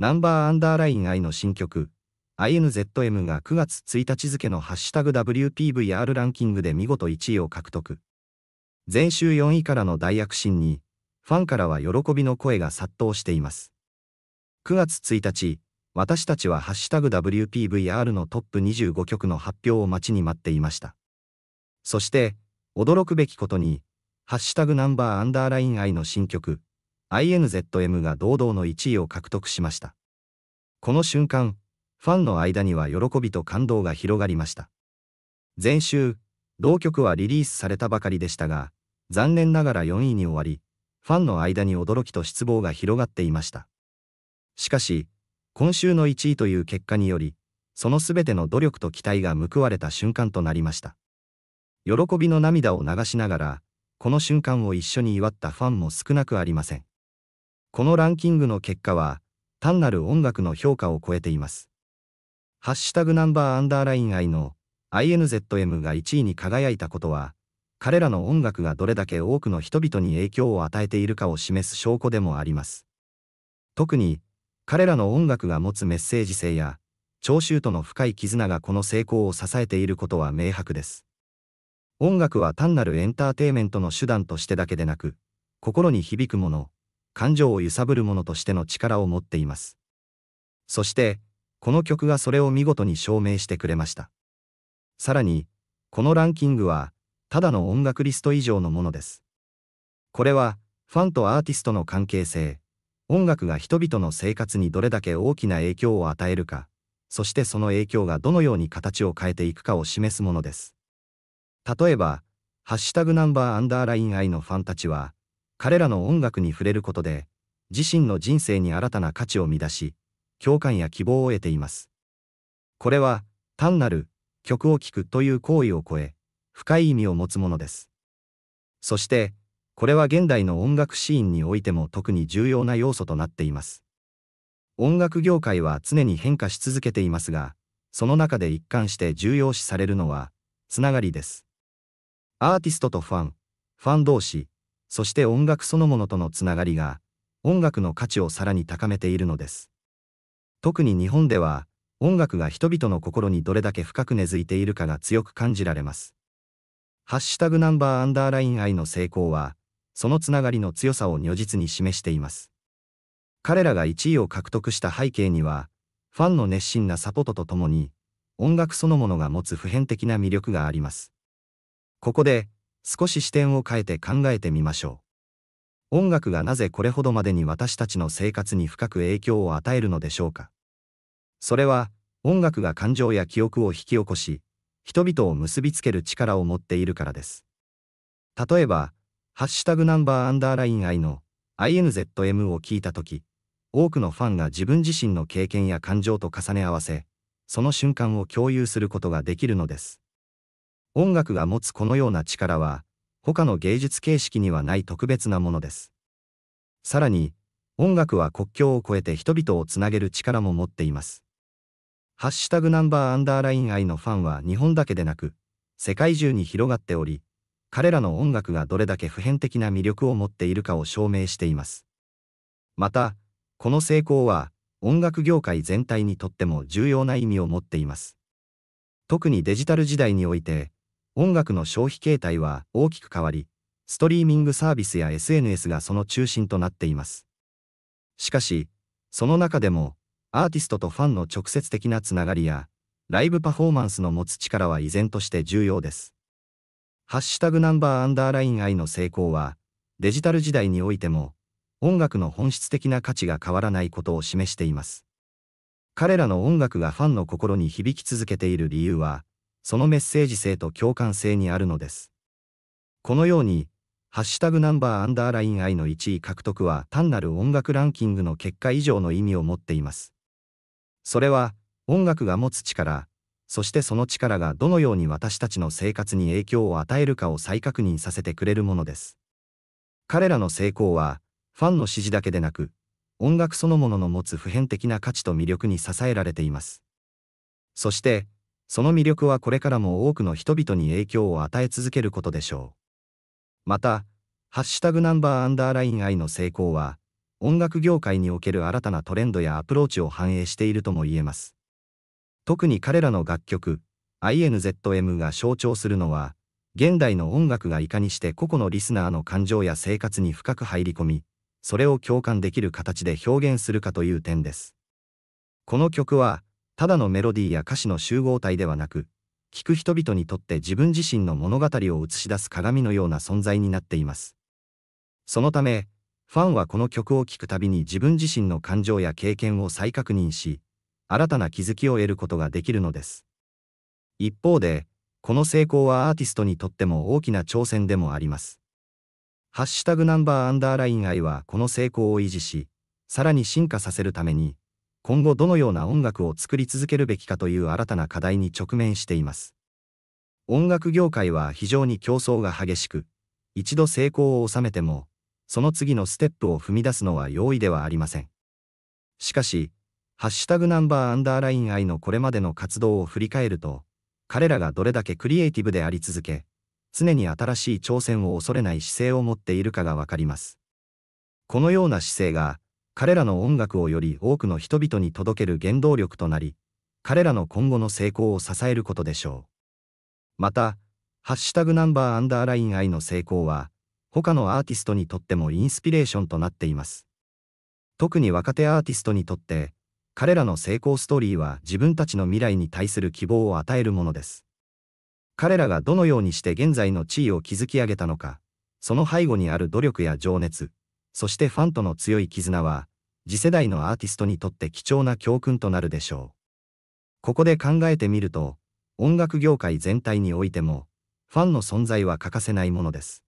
ナンバーアンダーライン I の新曲、INZM が9月1日付のハッシュタグ WPVR ランキングで見事1位を獲得。前週4位からの大躍進に、ファンからは喜びの声が殺到しています。9月1日、私たちはハッシュタグ WPVR のトップ25曲の発表を待ちに待っていました。そして、驚くべきことに、ハッシュタグナンバーアンダーライン I の新曲、INZM が堂々の1位を獲得しました。この瞬間、ファンの間には喜びと感動が広がりました。前週、同曲はリリースされたばかりでしたが、残念ながら4位に終わり、ファンの間に驚きと失望が広がっていました。しかし、今週の1位という結果により、その全ての努力と期待が報われた瞬間となりました。喜びの涙を流しながら、この瞬間を一緒に祝ったファンも少なくありません。このランキングの結果は、単なる音楽の評価を超えています。ハッシュタグナンバーアンダーライン I の INZM が1位に輝いたことは、彼らの音楽がどれだけ多くの人々に影響を与えているかを示す証拠でもあります。特に、彼らの音楽が持つメッセージ性や、聴衆との深い絆がこの成功を支えていることは明白です。音楽は単なるエンターテイメントの手段としてだけでなく、心に響くもの、感情を揺さぶるものとしての力を持っています。そして、この曲がそれを見事に証明してくれました。さらに、このランキングは、ただの音楽リスト以上のものです。これは、ファンとアーティストの関係性、音楽が人々の生活にどれだけ大きな影響を与えるか、そしてその影響がどのように形を変えていくかを示すものです。例えば、ハッシュタグナンバーアンダーライン I のファンたちは、彼らの音楽に触れることで、自身の人生に新たな価値を生み出し、共感や希望を得ています。これは、単なる曲を聴くという行為を超え、深い意味を持つものです。そして、これは現代の音楽シーンにおいても特に重要な要素となっています。音楽業界は常に変化し続けていますが、その中で一貫して重要視されるのは、つながりです。アーティストとファン、ファン同士、そして音楽そのものとのつながりが、音楽の価値をさらに高めているのです。特に日本では、音楽が人々の心にどれだけ深く根付いているかが強く感じられます。ハッシュタグナンバーアンダーライン愛の成功は、そのつながりの強さを如実に示しています。彼らが1位を獲得した背景には、ファンの熱心なサポートとともに、音楽そのものが持つ普遍的な魅力があります。ここで、少し視点を変えて考えてみましょう。音楽がなぜこれほどまでに私たちの生活に深く影響を与えるのでしょうか。それは、音楽が感情や記憶を引き起こし、人々を結びつける力を持っているからです。例えば、ハッシュタグナンバーアンダーライン I の INZM を聞いたとき、多くのファンが自分自身の経験や感情と重ね合わせ、その瞬間を共有することができるのです。音楽が持つこのような力は、他の芸術形式にはない特別なものです。さらに、音楽は国境を越えて人々をつなげる力も持っています。ハッシュタグナンバーアンダーライン愛のファンは日本だけでなく、世界中に広がっており、彼らの音楽がどれだけ普遍的な魅力を持っているかを証明しています。また、この成功は、音楽業界全体にとっても重要な意味を持っています。特にデジタル時代において、音楽の消費形態は大きく変わり、ストリーミングサービスや SNS がその中心となっています。しかし、その中でも、アーティストとファンの直接的なつながりや、ライブパフォーマンスの持つ力は依然として重要です。ハッシュタグナンバーアンダーライン i の成功は、デジタル時代においても、音楽の本質的な価値が変わらないことを示しています。彼らの音楽がファンの心に響き続けている理由は、そのメッセージ性と共感性にあるのです。このように、ハッシュタグナンバーアンダーライン i の1位獲得は単なる音楽ランキングの結果以上の意味を持っています。それは、音楽が持つ力、そしてその力がどのように私たちの生活に影響を与えるかを再確認させてくれるものです。彼らの成功は、ファンの支持だけでなく、音楽そのものの持つ普遍的な価値と魅力に支えられています。そして、その魅力はこれからも多くの人々に影響を与え続けることでしょう。また、ハッシュタグナンバーアンダーライン愛の成功は、音楽業界における新たなトレンドやアプローチを反映しているとも言えます。特に彼らの楽曲、INZM が象徴するのは、現代の音楽がいかにして個々のリスナーの感情や生活に深く入り込み、それを共感できる形で表現するかという点です。この曲は、ただのメロディーや歌詞の集合体ではなく、聴く人々にとって自分自身の物語を映し出す鏡のような存在になっています。そのため、ファンはこの曲を聴くたびに自分自身の感情や経験を再確認し、新たな気づきを得ることができるのです。一方で、この成功はアーティストにとっても大きな挑戦でもあります。ハッシュタグナンバーアンダーライン愛はこの成功を維持し、さらに進化させるために、今後どのような音楽を作り続けるべきかという新たな課題に直面しています。音楽業界は非常に競争が激しく、一度成功を収めても、その次のステップを踏み出すのは容易ではありません。しかし、ハッシュタグナンバーアンダーライン愛のこれまでの活動を振り返ると、彼らがどれだけクリエイティブであり続け、常に新しい挑戦を恐れない姿勢を持っているかがわかります。このような姿勢が、彼らの音楽をより多くの人々に届ける原動力となり、彼らの今後の成功を支えることでしょう。また、ハッシュタグナンバーアンダーライン I の成功は、他のアーティストにとってもインスピレーションとなっています。特に若手アーティストにとって、彼らの成功ストーリーは自分たちの未来に対する希望を与えるものです。彼らがどのようにして現在の地位を築き上げたのか、その背後にある努力や情熱、そしてファンとの強い絆は、次世代のアーティストにとって貴重な教訓となるでしょう。ここで考えてみると、音楽業界全体においても、ファンの存在は欠かせないものです。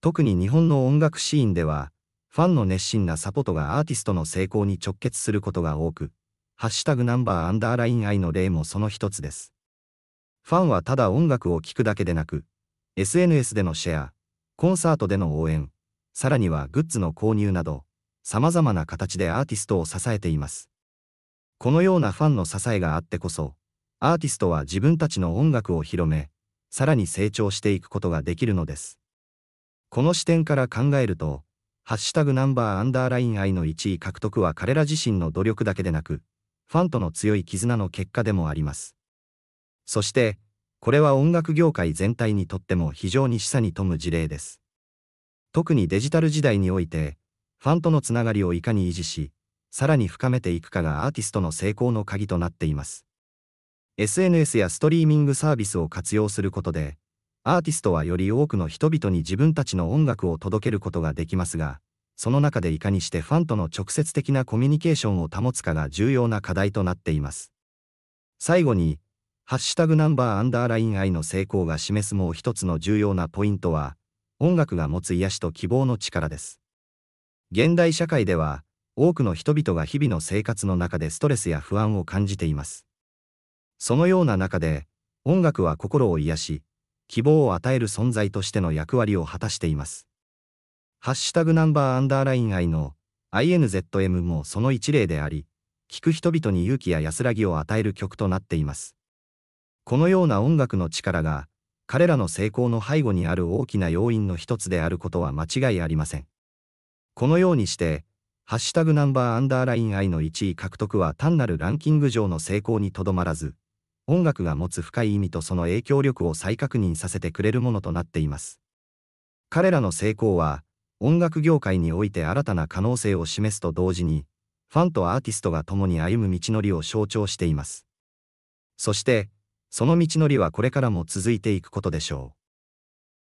特に日本の音楽シーンでは、ファンの熱心なサポートがアーティストの成功に直結することが多く、ハッシュタグナンバーアンダーライン愛の例もその一つです。ファンはただ音楽を聴くだけでなく、SNS でのシェア、コンサートでの応援、さらにはグッズの購入など、様々な形でアーティストを支えています。このようなファンの支えがあってこそ、アーティストは自分たちの音楽を広め、さらに成長していくことができるのです。この視点から考えると、ハッシュタグナンバーアンダーライン愛の1位獲得は彼ら自身の努力だけでなく、ファンとの強い絆の結果でもあります。そして、これは音楽業界全体にとっても非常に示唆に富む事例です。特にデジタル時代において、ファンとのつながりをいかに維持し、さらに深めていくかがアーティストの成功の鍵となっています。SNS やストリーミングサービスを活用することで、アーティストはより多くの人々に自分たちの音楽を届けることができますが、その中でいかにしてファンとの直接的なコミュニケーションを保つかが重要な課題となっています。最後に、ハッシュタグナンバーアンダーライン愛の成功が示すもう一つの重要なポイントは、音楽が持つ癒しと希望の力です。現代社会では、多くの人々が日々の生活の中でストレスや不安を感じています。そのような中で、音楽は心を癒し、希望を与える存在としての役割を果たしています。ハッシュタグナンバーアンダーライン愛の INZM もその一例であり、聴く人々に勇気や安らぎを与える曲となっています。このような音楽の力が、彼らの成功の背後にある大きな要因の一つであることは間違いありません。このようにして、ハッシュタグナンバーアンダーライン i の1位獲得は単なるランキング上の成功にとどまらず、音楽が持つ深い意味とその影響力を再確認させてくれるものとなっています。彼らの成功は、音楽業界において新たな可能性を示すと同時に、ファンとアーティストが共に歩む道のりを象徴しています。そして、その道のりはこれからも続いていくことでしょう。